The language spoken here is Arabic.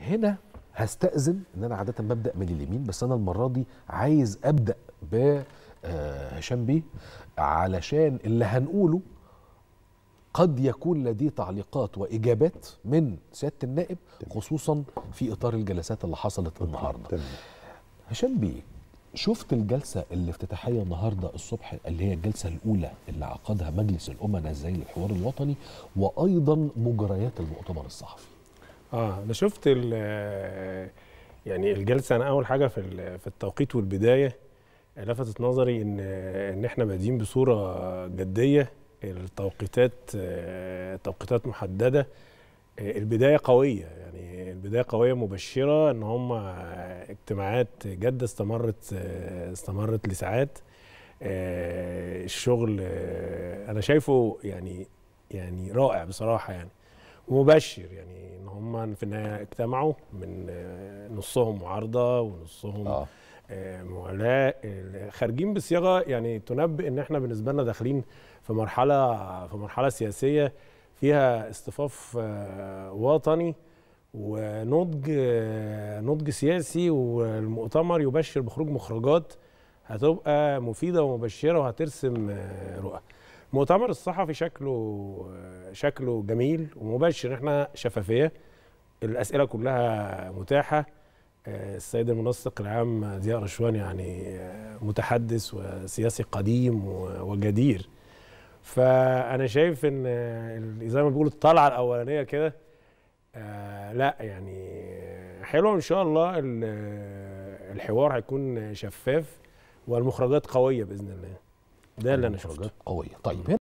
هنا هستأذن ان انا عادة ببدأ من اليمين بس انا المرة دي عايز ابدأ ب آه، هشام بيه علشان اللي هنقوله قد يكون لديه تعليقات واجابات من سياده النائب خصوصا في اطار الجلسات اللي حصلت النهارده هشام بيه شفت الجلسه الافتتاحيه النهارده الصبح اللي هي الجلسه الاولى اللي عقدها مجلس الامناء الزي للحوار الوطني وايضا مجريات المؤتمر الصحفي اه انا شفت يعني الجلسه انا اول حاجه في في التوقيت والبدايه لفتت نظري ان ان احنا بادئين بصوره جديه التوقيتات توقيتات محدده البدايه قويه يعني البدايه قويه مبشره ان هم اجتماعات جاده استمرت استمرت لساعات آه، الشغل آه، انا شايفه يعني يعني رائع بصراحه يعني مبشر يعني ان هم في النهايه اجتمعوا من آه، نصهم معارضه ونصهم آه. آه، معلاء آه، خارجين بصياغه يعني تنبئ ان احنا بالنسبه لنا داخلين في مرحله في مرحله سياسيه فيها اصطفاف وطني ونضج نضج سياسي والمؤتمر يبشر بخروج مخرجات هتبقى مفيده ومبشره وهترسم رؤى مؤتمر الصحفي شكله شكله جميل ومباشر احنا شفافيه الاسئله كلها متاحه السيد المنسق العام ضياء رشوان يعني متحدث وسياسي قديم وجدير فانا شايف ان زي ما بيقولوا الطلعه الاولانيه كده لا يعني حلوه ان شاء الله الحوار هيكون شفاف والمخرجات قويه باذن الله ده اللي انا شفته قويه طيب